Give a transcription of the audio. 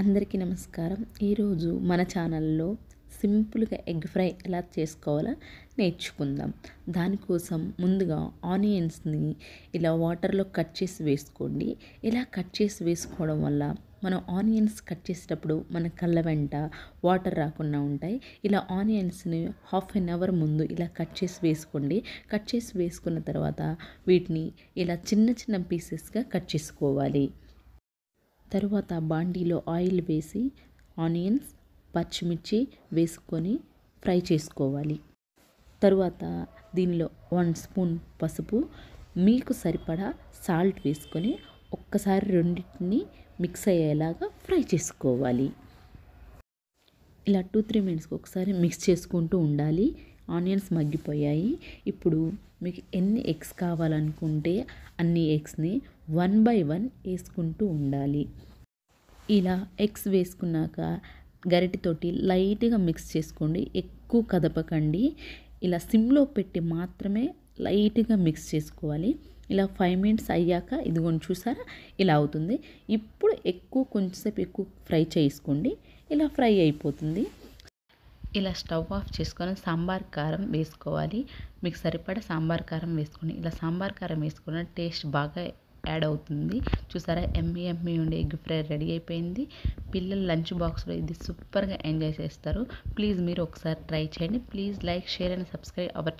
అందరికీ నమస్కారం ఈరోజు మన ఛానల్లో సింపుల్గా ఎగ్ ఫ్రై ఎలా చేసుకోవాలో నేర్చుకుందాం దానికోసం ముందుగా ఆనియన్స్ని ఇలా వాటర్లో కట్ చేసి వేసుకోండి ఇలా కట్ చేసి వేసుకోవడం వల్ల మనం ఆనియన్స్ కట్ చేసేటప్పుడు మన కళ్ళ వెంట వాటర్ రాకుండా ఉంటాయి ఇలా ఆనియన్స్ని హాఫ్ అన్ అవర్ ముందు ఇలా కట్ చేసి వేసుకోండి కట్ చేసి వేసుకున్న తర్వాత వీటిని ఇలా చిన్న చిన్న పీసెస్గా కట్ చేసుకోవాలి తరువాత బాండీలో ఆయిల్ వేసి ఆనియన్స్ పచ్చిమిర్చి వేసుకొని ఫ్రై చేసుకోవాలి తరువాత దీనిలో వన్ స్పూన్ పసుపు మీకు సరిపడా సాల్ట్ వేసుకొని ఒక్కసారి రెండింటిని మిక్స్ అయ్యేలాగా ఫ్రై చేసుకోవాలి ఇలా టూ త్రీ మినిట్స్కి ఒకసారి మిక్స్ చేసుకుంటూ ఉండాలి ఆనియన్స్ మగ్గిపోయాయి ఇప్పుడు మీకు ఎన్ని ఎగ్స్ కావాలనుకుంటే అన్ని ఎగ్స్ని వన్ బై వన్ వేసుకుంటూ ఉండాలి ఇలా ఎగ్స్ వేసుకున్నాక గరిటితోటి లైట్గా మిక్స్ చేసుకోండి ఎక్కువ కదపకండి ఇలా సిమ్లో పెట్టి మాత్రమే లైట్గా మిక్స్ చేసుకోవాలి ఇలా ఫైవ్ మినిట్స్ అయ్యాక ఇదిగోని చూసారా ఇలా అవుతుంది ఇప్పుడు ఎక్కువ కొంచెంసేపు ఎక్కువ ఫ్రై చేసుకోండి ఇలా ఫ్రై అయిపోతుంది ఇలా స్టవ్ ఆఫ్ చేసుకొని సాంబార్ కారం వేసుకోవాలి మీకు సరిపడా సాంబార్ కారం వేసుకొని ఇలా సాంబార్ కారం వేసుకున్న టేస్ట్ బాగా యాడ్ అవుతుంది చూసారా ఎమ్మి ఎమ్మి ఉండే ఎగ్ ఫ్రై రెడీ అయిపోయింది పిల్లలు లంచ్ బాక్స్లో ఇది సూపర్గా ఎంజాయ్ చేస్తారు ప్లీజ్ మీరు ఒకసారి ట్రై చేయండి please like share and subscribe hour